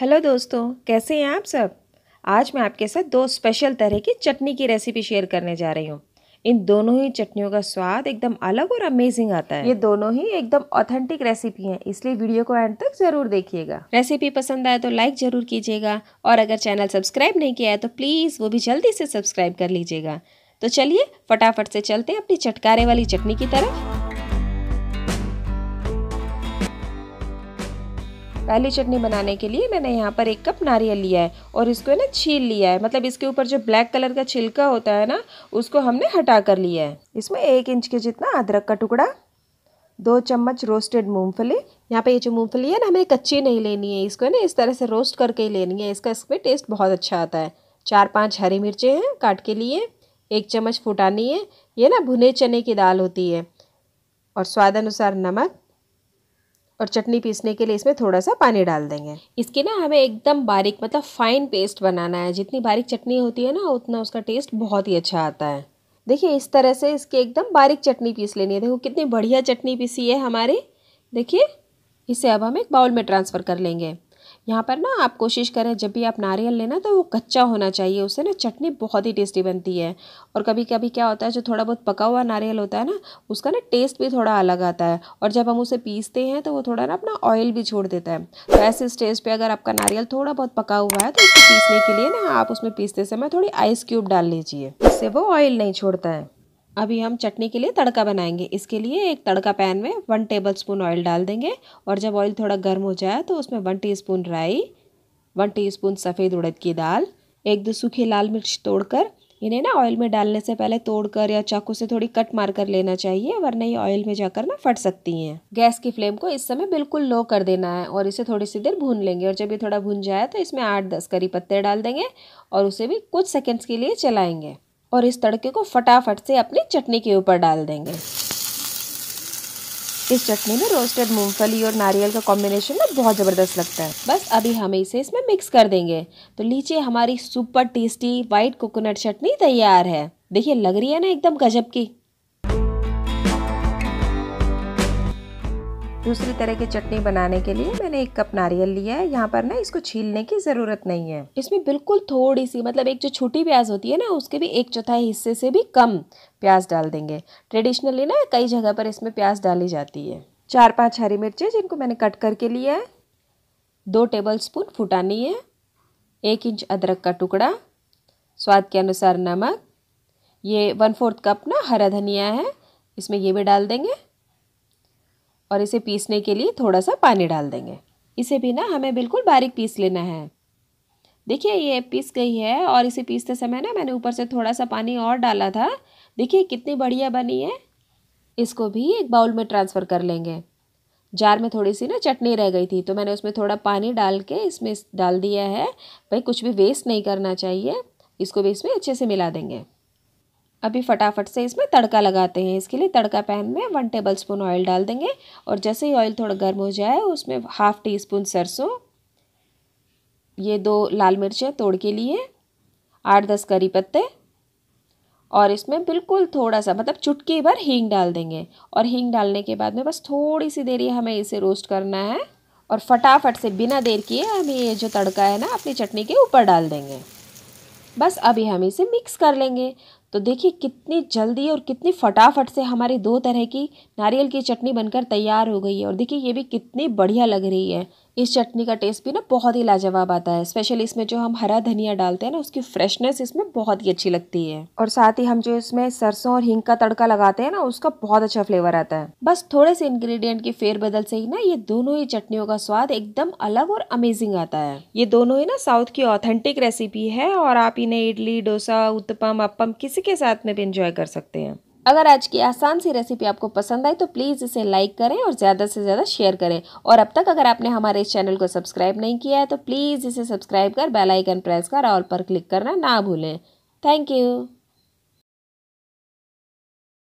hello दोस्तों कैसे हैं आप सब आज मैं आपके साथ दो स्पेशल तरह की चटनी की रेसिपी शेयर करने जा रही हूँ इन दोनों ही चटनियों का स्वाद एकदम अलग और अमेजिंग आता है ये दोनों ही एकदम ऑथेंटिक रेसिपी हैं इसलिए वीडियो को एंड तक जरूर देखिएगा रेसिपी पसंद आए तो लाइक जरूर कीजिएगा और अगर चैनल सब्सक्राइब नहीं किया है तो प्लीज़ वो भी जल्दी से सब्सक्राइब कर लीजिएगा तो चलिए फटाफट से चलते हैं अपनी चटकारे वाली चटनी की तरफ पहली चटनी बनाने के लिए मैंने यहाँ पर एक कप नारियल लिया है और इसको है ना छील लिया है मतलब इसके ऊपर जो ब्लैक कलर का छिलका होता है ना उसको हमने हटा कर लिया है इसमें एक इंच के जितना अदरक का टुकड़ा दो चम्मच रोस्टेड मूंगफली यहाँ पे ये जो मूंगफली है ना हमें कच्ची नहीं लेनी है इसको है ना इस तरह से रोस्ट करके ही लेनी है इसका इसमें टेस्ट बहुत अच्छा आता है चार पांच हरी मिर्चें हैं काट के लिए एक चम्मच फुटानी है ये ना भुने चने की दाल होती है और स्वाद अनुसार नमक और चटनी पीसने के लिए इसमें थोड़ा सा पानी डाल देंगे इसकी ना हमें एकदम बारीक मतलब फाइन पेस्ट बनाना है जितनी बारीक चटनी होती है ना उतना उसका टेस्ट बहुत ही अच्छा आता है देखिए इस तरह से इसकी एकदम बारीक चटनी पीस लेनी है देखो कितनी बढ़िया चटनी पीसी है हमारी देखिए इसे अब हम एक बाउल में ट्रांसफ़र कर लेंगे यहाँ पर ना आप कोशिश करें जब भी आप नारियल लेना तो वो कच्चा होना चाहिए उससे ना चटनी बहुत ही टेस्टी बनती है और कभी कभी क्या होता है जो थोड़ा बहुत पका हुआ नारियल होता है ना उसका ना टेस्ट भी थोड़ा अलग आता है और जब हम उसे पीसते हैं तो वो थोड़ा ना अपना ऑयल भी छोड़ देता है तो ऐसे स्टेज पर अगर आपका नारियल थोड़ा बहुत पका हुआ है तो उसको पीसने के लिए ना आप उसमें पीसते समय थोड़ी आइस क्यूब डाल लीजिए इससे वो ऑयल नहीं छोड़ता है अभी हम चटनी के लिए तड़का बनाएंगे इसके लिए एक तड़का पैन में वन टेबल स्पून ऑयल डाल देंगे और जब ऑयल थोड़ा गर्म हो जाए तो उसमें वन टीस्पून राई वन टीस्पून सफ़ेद उड़द की दाल एक दो सूखी लाल मिर्च तोड़कर इन्हें ना ऑयल में डालने से पहले तोड़कर या चाकू से थोड़ी कट मार कर लेना चाहिए वरना ये ऑयल में जाकर ना फट सकती हैं गैस की फ्लेम को इस समय बिल्कुल लो कर देना है और इसे थोड़ी सी देर भून लेंगे और जब ये थोड़ा भून जाए तो इसमें आठ दस करी पत्ते डाल देंगे और उसे भी कुछ सेकेंड्स के लिए चलाएँगे और इस तड़के को फटाफट से अपनी चटनी के ऊपर डाल देंगे इस चटनी में रोस्टेड मूंगफली और नारियल का कॉम्बिनेशन ना बहुत ज़बरदस्त लगता है बस अभी हम इसे इसमें मिक्स कर देंगे तो लीजिए हमारी सुपर टेस्टी वाइट कोकोनट चटनी तैयार है देखिए लग रही है ना एकदम गजब की दूसरी तरह की चटनी बनाने के लिए मैंने एक कप नारियल लिया है यहाँ पर ना इसको छीलने की ज़रूरत नहीं है इसमें बिल्कुल थोड़ी सी मतलब एक जो छोटी प्याज होती है ना उसके भी एक चौथाई हिस्से से भी कम प्याज डाल देंगे ट्रेडिशनली ना कई जगह पर इसमें प्याज डाली जाती है चार पाँच हरी मिर्चें जिनको मैंने कट करके लिया है दो टेबल स्पून फुटानी है एक इंच अदरक का टुकड़ा स्वाद के अनुसार नमक ये वन फोर्थ कप ना हरा धनिया है इसमें ये भी डाल देंगे और इसे पीसने के लिए थोड़ा सा पानी डाल देंगे इसे भी ना हमें बिल्कुल बारीक पीस लेना है देखिए ये पीस गई है और इसे पीसते समय ना मैंने ऊपर से थोड़ा सा पानी और डाला था देखिए कितनी बढ़िया बनी है इसको भी एक बाउल में ट्रांसफ़र कर लेंगे जार में थोड़ी सी ना चटनी रह गई थी तो मैंने उसमें थोड़ा पानी डाल के इसमें डाल दिया है भाई कुछ भी वेस्ट नहीं करना चाहिए इसको भी इसमें अच्छे से मिला देंगे अभी फटाफट से इसमें तड़का लगाते हैं इसके लिए तड़का पैन में वन टेबल स्पून ऑयल डाल देंगे और जैसे ही ऑयल थोड़ा गर्म हो जाए उसमें हाफ़ टी स्पून सरसों ये दो लाल मिर्चें तोड़ के लिए आठ दस करी पत्ते और इसमें बिल्कुल थोड़ा सा मतलब चुटकी भर हींग डाल देंगे और हींग डालने के बाद में बस थोड़ी सी देर हमें इसे रोस्ट करना है और फटाफट से बिना देर किए हम ये जो तड़का है ना अपनी चटनी के ऊपर डाल देंगे बस अभी हम इसे मिक्स कर लेंगे तो देखिए कितनी जल्दी और कितनी फटाफट से हमारी दो तरह की नारियल की चटनी बनकर तैयार हो गई है और देखिए ये भी कितनी बढ़िया लग रही है इस चटनी का टेस्ट भी ना बहुत ही लाजवाब आता है स्पेशली इसमें जो हम हरा धनिया डालते हैं ना उसकी फ्रेशनेस इसमें बहुत ही अच्छी लगती है और साथ ही हम जो इसमें सरसों और हिंग का तड़का लगाते हैं ना उसका बहुत अच्छा फ्लेवर आता है बस थोड़े से इंग्रेडिएंट की फेरबदल से ही ना ये दोनों ही चटनियों का स्वाद एकदम अलग और अमेजिंग आता है ये दोनों ही ना साउथ की ऑथेंटिक रेसिपी है और आप इन्हें इडली डोसा उत्तपम अपम किसी किसी के साथ में भी इंजॉय कर सकते हैं अगर आज की आसान सी रेसिपी आपको पसंद आई तो प्लीज़ इसे लाइक करें और ज़्यादा से ज़्यादा शेयर करें और अब तक अगर आपने हमारे इस चैनल को सब्सक्राइब नहीं किया है तो प्लीज़ इसे सब्सक्राइब कर बेल आइकन प्रेस कर ऑल पर क्लिक करना ना भूलें थैंक यू